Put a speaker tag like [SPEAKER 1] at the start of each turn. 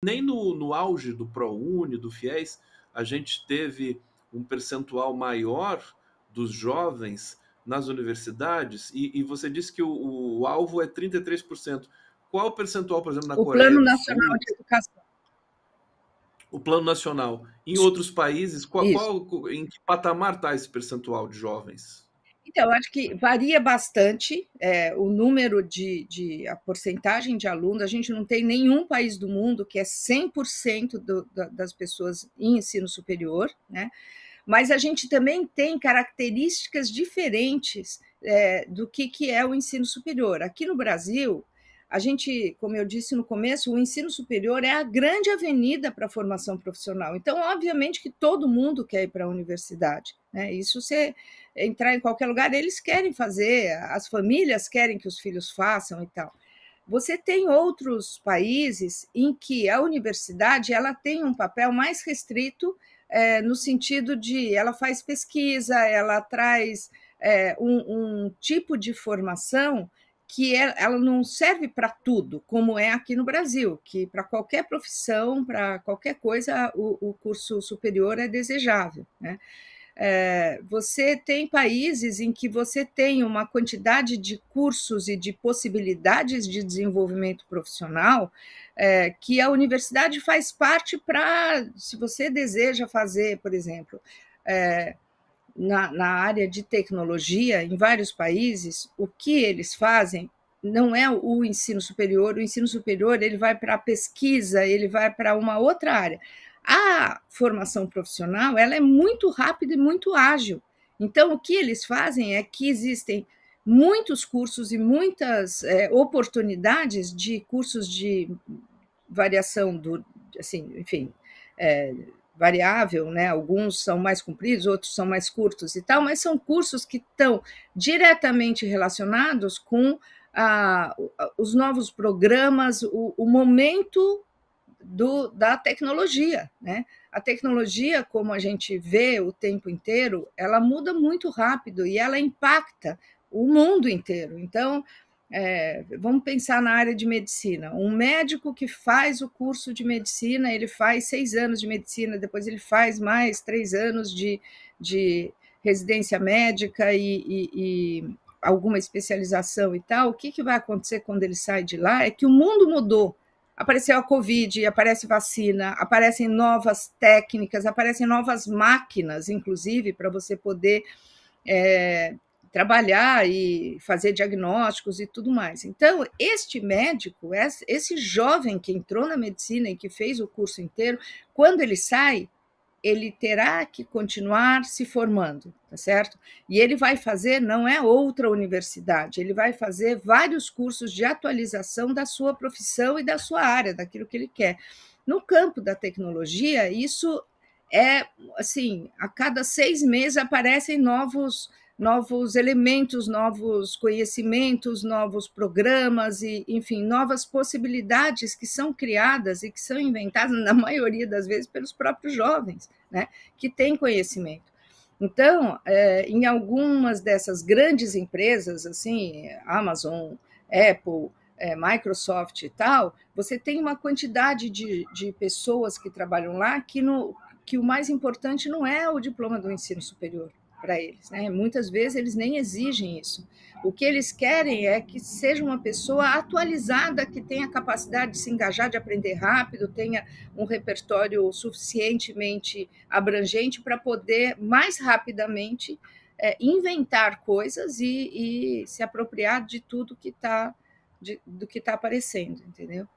[SPEAKER 1] Nem no, no auge do ProUni, do FIES, a gente teve um percentual maior dos jovens nas universidades, e, e você disse que o, o, alvo é 33%. Qual o percentual, por exemplo, na o Coreia? O Plano Nacional de Educação. O Plano Nacional. Em outros países, qual, qual, em que patamar está esse percentual de jovens? Então, acho que varia bastante é, o número de, de, a porcentagem de alunos. A gente não tem nenhum país do mundo que é 100% do, da, das pessoas em ensino superior, né? mas a gente também tem características diferentes é, do que, que é o ensino superior. Aqui no Brasil, a gente, como eu disse no começo, o ensino superior é a grande avenida para a formação profissional. Então, obviamente que todo mundo quer ir para a universidade. Né? Isso você entrar em qualquer lugar, eles querem fazer, as famílias querem que os filhos façam e tal. Você tem outros países em que a universidade ela tem um papel mais restrito é, no sentido de ela faz pesquisa, ela traz é, um, um tipo de formação que é, ela não serve para tudo, como é aqui no Brasil, que para qualquer profissão, para qualquer coisa, o, o, curso superior é desejável. Né? É, você tem países em que você tem uma quantidade de cursos e de possibilidades de desenvolvimento profissional é, que a universidade faz parte para, se você deseja fazer, por exemplo. É, na, na área de tecnologia em vários países, o que eles fazem não é o ensino superior, o ensino superior ele vai para a pesquisa, ele vai para uma outra área. A formação profissional ela é muito rápida e muito ágil. Então, o que eles fazem é que existem muitos cursos e muitas é, oportunidades de cursos de variação do, assim, enfim, é, variável, né? Alguns são mais compridos, outros são mais curtos e tal, mas são cursos que estão diretamente relacionados com ah, os novos programas, o, o momento do, da tecnologia, né? A tecnologia, como a gente vê o tempo inteiro, ela muda muito rápido e ela impacta o mundo inteiro. Então, é, vamos pensar na área de medicina. Um médico que faz o curso de medicina, ele faz seis anos de medicina, depois ele faz mais três anos de, de residência médica e, e, e alguma especialização e tal. O que, que vai acontecer quando ele sai de lá é que o mundo mudou. Apareceu a Covid, aparece vacina, aparecem novas técnicas, aparecem novas máquinas, inclusive, para você poder é, trabalhar e fazer diagnósticos e tudo mais. Então, este médico, esse jovem que entrou na medicina e que fez o curso inteiro, quando ele sai, ele terá que continuar se formando, tá certo? E ele vai fazer, não é outra universidade, ele vai fazer vários cursos de atualização da sua profissão e da sua área, daquilo que ele quer. No campo da tecnologia, isso é assim: a cada seis meses aparecem novos novos elementos, novos conhecimentos, novos programas e, enfim, novas possibilidades que são criadas e que são inventadas, na maioria das vezes, pelos próprios jovens, né, que têm conhecimento. Então, é, em algumas dessas grandes empresas, assim, Amazon, Apple, é, Microsoft e tal, você tem uma quantidade de, de pessoas que trabalham lá que, no, que o mais importante não é o diploma do ensino superior, para eles. Né? Muitas vezes eles nem exigem isso. O que eles querem é que seja uma pessoa atualizada, que tenha capacidade de se engajar, de aprender rápido, tenha um repertório suficientemente abrangente para poder mais rapidamente é, inventar coisas e, e, se apropriar de tudo que está do que está aparecendo, entendeu?